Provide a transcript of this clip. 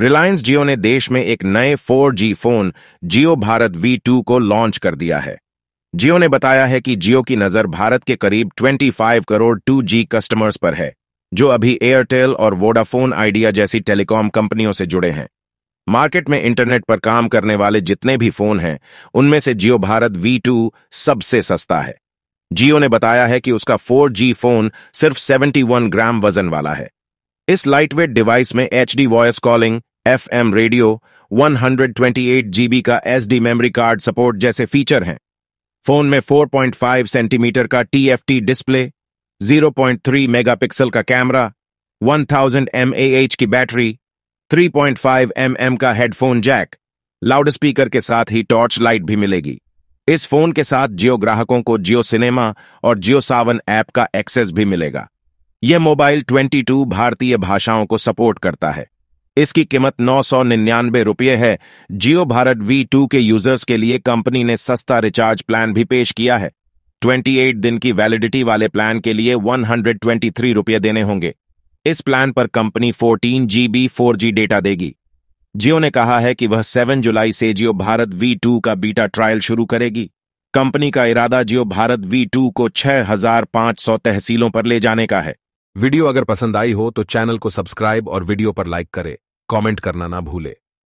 रिलायंस जियो ने देश में एक नए 4G फोन जियो भारत V2 को लॉन्च कर दिया है जियो ने बताया है कि जियो की नज़र भारत के करीब 25 करोड़ 2G कस्टमर्स पर है जो अभी एयरटेल और वोडाफोन आइडिया जैसी टेलीकॉम कंपनियों से जुड़े हैं मार्केट में इंटरनेट पर काम करने वाले जितने भी फोन हैं उनमें से जियो भारत वी सबसे सस्ता है जियो ने बताया है कि उसका 4G फोन सिर्फ 71 ग्राम वजन वाला है इस लाइटवेट डिवाइस में H D voice calling FM radio 128 GB का एसडी मेमोरी कार्ड सपोर्ट जैसे फीचर हैं फोन में 4.5 सेंटीमीटर का टीएफटी डिस्प्ले 0.3 मेगापिक्सल का कैमरा 1000 एच की बैटरी 3.5 mm का हेडफोन जैक लाउड स्पीकर के साथ ही टॉर्च लाइट भी मिलेगी इस फोन के साथ जियो ग्राहकों को जियो सिनेमा और जियो सावन ऐप का एक्सेस भी मिलेगा यह मोबाइल 22 भारतीय भाषाओं को सपोर्ट करता है इसकी कीमत नौ सौ निन्यानबे रुपये है जियो भारत वी टू के यूजर्स के लिए कंपनी ने सस्ता रिचार्ज प्लान भी पेश किया है 28 दिन की वैलिडिटी वाले प्लान के लिए 123 रुपये देने होंगे इस प्लान पर कंपनी 14 जीबी 4G डेटा देगी जियो ने कहा है कि वह 7 जुलाई से जियो भारत टू का बीटा ट्रायल शुरू करेगी कंपनी का इरादा जियो भारत टू को सौ तहसीलों पर ले जाने का है वीडियो अगर पसंद आई हो तो चैनल को सब्सक्राइब और वीडियो पर लाइक करें कमेंट करना ना भूले